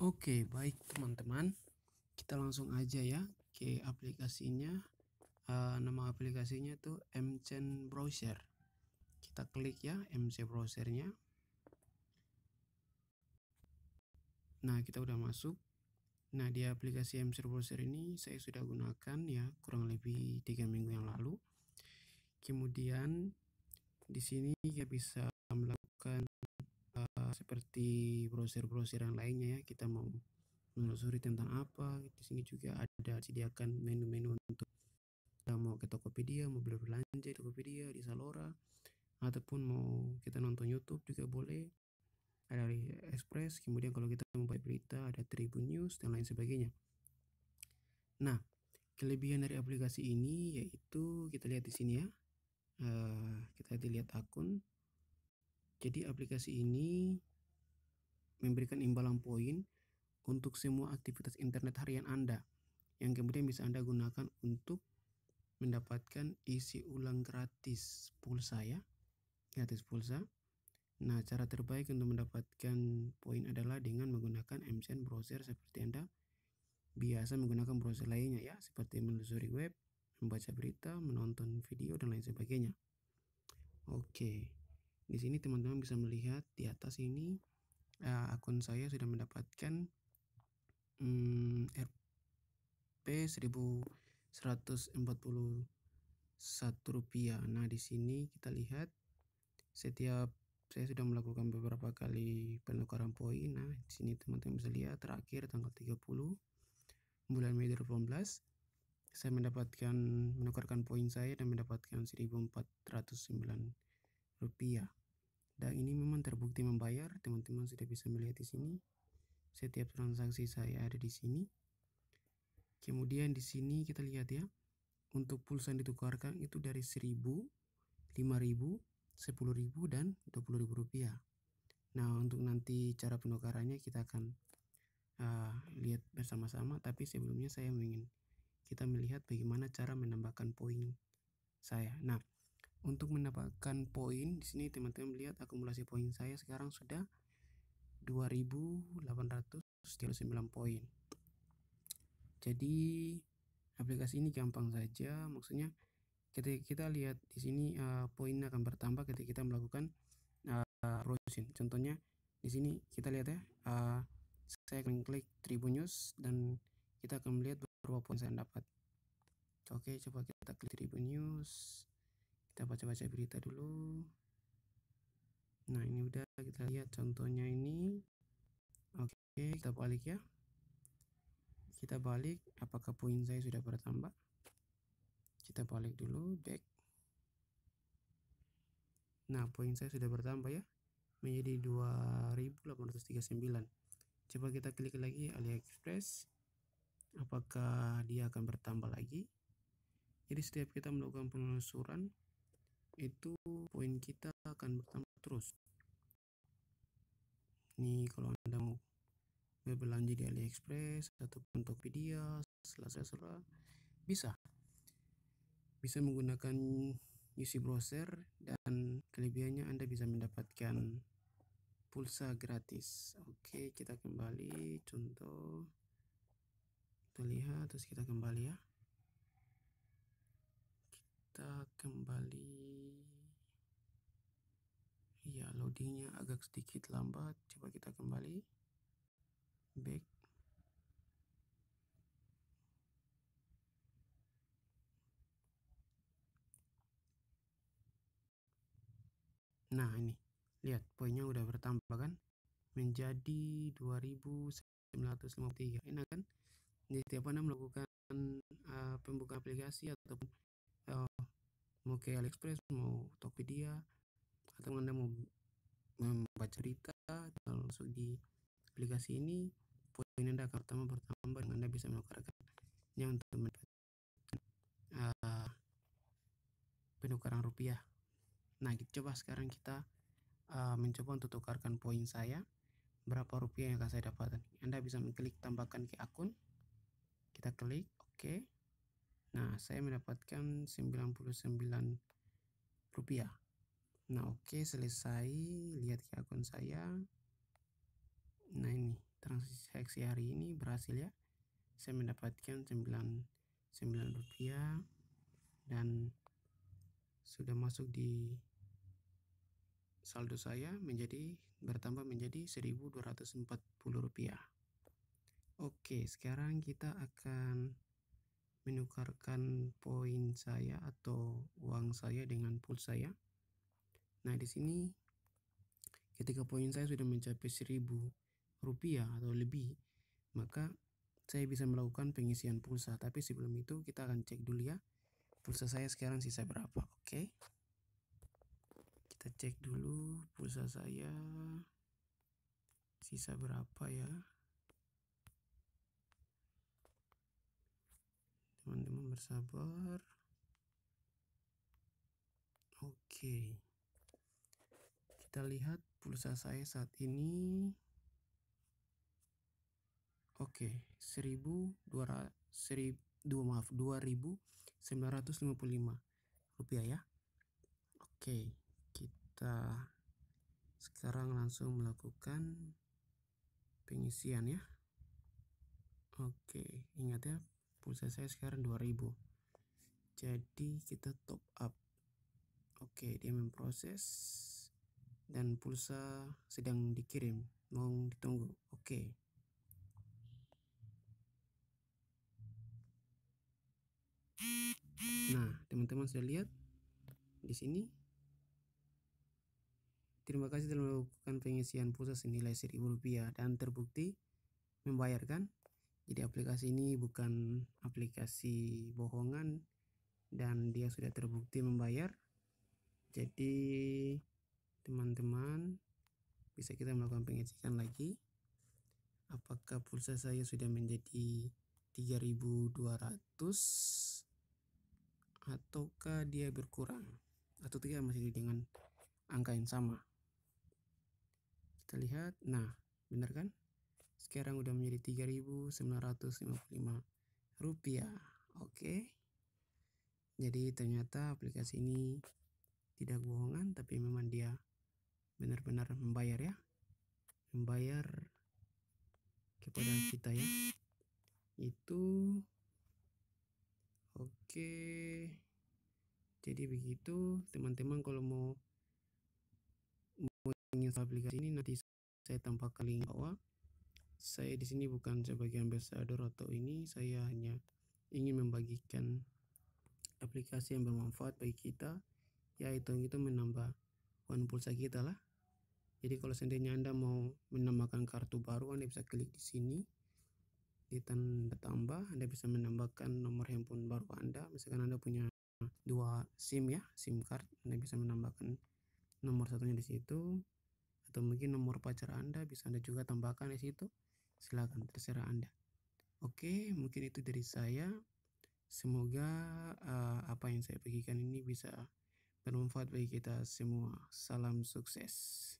Oke, baik teman-teman. Kita langsung aja ya ke aplikasinya. Uh, nama aplikasinya tuh MCN Browser. Kita klik ya MC Browsernya. Nah, kita udah masuk. Nah, di aplikasi MC Browser ini saya sudah gunakan ya kurang lebih tiga minggu yang lalu. Kemudian di sini kita bisa seperti browser-browser yang lainnya ya kita mau menelusuri tentang apa di sini juga ada sediakan menu-menu untuk kita mau ke Tokopedia mau belanja di Tokopedia di Salora ataupun mau kita nonton YouTube juga boleh ada di Express kemudian kalau kita mau baca berita ada Tribun News dan lain sebagainya nah kelebihan dari aplikasi ini yaitu kita lihat di sini ya eh, kita lihat akun jadi aplikasi ini memberikan imbalan poin untuk semua aktivitas internet harian Anda yang kemudian bisa Anda gunakan untuk mendapatkan isi ulang gratis pulsa ya gratis pulsa nah cara terbaik untuk mendapatkan poin adalah dengan menggunakan MCN browser seperti Anda biasa menggunakan browser lainnya ya seperti menelusuri web membaca berita menonton video dan lain sebagainya oke di sini teman-teman bisa melihat di atas ini Ya akun saya sudah mendapatkan um, RP 1141 rupiah. Nah, di sini kita lihat setiap saya sudah melakukan beberapa kali penukaran poin. Nah, di sini teman-teman bisa lihat terakhir tanggal 30 bulan Mei 2018 saya mendapatkan menukarkan poin saya dan mendapatkan 1409 rupiah dan ini memang terbukti membayar teman-teman sudah bisa melihat di sini setiap transaksi saya ada di sini kemudian di sini kita lihat ya untuk pulsa yang ditukarkan itu dari 1000 5000 10000 dan 20000 rupiah nah untuk nanti cara penukarannya kita akan uh, lihat bersama-sama tapi sebelumnya saya ingin kita melihat bagaimana cara menambahkan poin saya nah untuk mendapatkan poin di sini teman-teman lihat akumulasi poin saya sekarang sudah 2839 poin jadi aplikasi ini gampang saja maksudnya ketika kita lihat di sini uh, eh, poinnya akan bertambah ketika kita melakukan uh, eh, rosin contohnya di sini kita lihat ya uh, saya akan klik Tribun News dan kita akan melihat berapa poin saya dapat oke coba kita klik Tribun News kita baca-baca berita dulu nah ini udah kita lihat contohnya ini oke kita balik ya kita balik apakah poin saya sudah bertambah kita balik dulu back nah poin saya sudah bertambah ya menjadi 2839 coba kita klik lagi AliExpress apakah dia akan bertambah lagi jadi setiap kita melakukan penelusuran itu poin kita akan bertambah terus ini kalau anda mau berbelanja di AliExpress ataupun Tokopedia selasa-selasa bisa bisa menggunakan UC browser dan kelebihannya Anda bisa mendapatkan pulsa gratis. Oke, kita kembali contoh kita lihat terus kita kembali ya. Kita kembali Loadingnya agak sedikit lambat coba kita kembali back nah ini lihat poinnya udah bertambah kan menjadi 2953 Ini kan jadi setiap anda melakukan uh, eh, pembuka aplikasi ataupun uh, mau ke AliExpress mau Tokopedia atau anda mau membaca cerita termasuk di aplikasi ini poin Anda akan pertama bertambah dan Anda bisa menukarkannya untuk mendapatkan uh, penukaran rupiah. Nah, kita coba sekarang kita uh, mencoba untuk tukarkan poin saya. Berapa rupiah yang akan saya dapatkan? Anda bisa mengklik tambahkan ke akun. Kita klik oke. okay. Nah, saya mendapatkan 99 rupiah. Nah, oke, okay, selesai. Lihat ke akun saya. Nah, ini transaksi hari ini berhasil ya. Saya mendapatkan 99 rupiah dan sudah masuk di saldo saya menjadi bertambah menjadi 1240 rupiah. Oke, sekarang kita akan menukarkan poin saya atau uang saya dengan pulsa saya. Nah, di sini ketika poin saya sudah mencapai seribu rupiah atau lebih, maka saya bisa melakukan pengisian pulsa. Tapi sebelum itu kita akan cek dulu ya pulsa saya sekarang sisa berapa. Oke. Okay. Kita cek dulu pulsa saya sisa berapa ya. Teman-teman bersabar. Oke. Okay kita lihat pulsa saya saat ini Oke, okay, 1200 dua maaf 2955 rupiah ya. Oke, okay, kita sekarang langsung melakukan pengisian ya. Oke, okay, ingat ya pulsa saya sekarang 2000. Jadi kita top up. Oke, dia memproses dan pulsa sedang dikirim. mau ditunggu. Oke. Okay. Nah, teman-teman sudah lihat di sini. Terima kasih telah melakukan pengisian pulsa senilai seribu rupiah dan terbukti membayarkan. Jadi aplikasi ini bukan aplikasi bohongan dan dia sudah terbukti membayar. Jadi teman-teman bisa kita melakukan pengecekan lagi apakah pulsa saya sudah menjadi 3200 ataukah dia berkurang atau tidak masih dengan angka yang sama kita lihat nah benar kan sekarang udah menjadi 3.955 rupiah oke jadi ternyata aplikasi ini tidak bohongan tapi memang dia benar-benar membayar ya membayar kepada kita ya itu oke jadi begitu teman-teman kalau mau mau aplikasi ini nanti saya tampakkan link bawah saya di sini bukan sebagai ambassador atau ini saya hanya ingin membagikan aplikasi yang bermanfaat bagi kita yaitu itu menambah akun pulsa kita lah jadi kalau seandainya anda mau menambahkan kartu baru anda bisa klik di sini di tanda tambah anda bisa menambahkan nomor handphone baru anda misalkan anda punya dua sim ya sim card anda bisa menambahkan nomor satunya di situ atau mungkin nomor pacar anda bisa anda juga tambahkan di situ Silahkan, terserah anda oke mungkin itu dari saya semoga uh, apa yang saya bagikan ini bisa bermanfaat bagi kita semua. Salam sukses.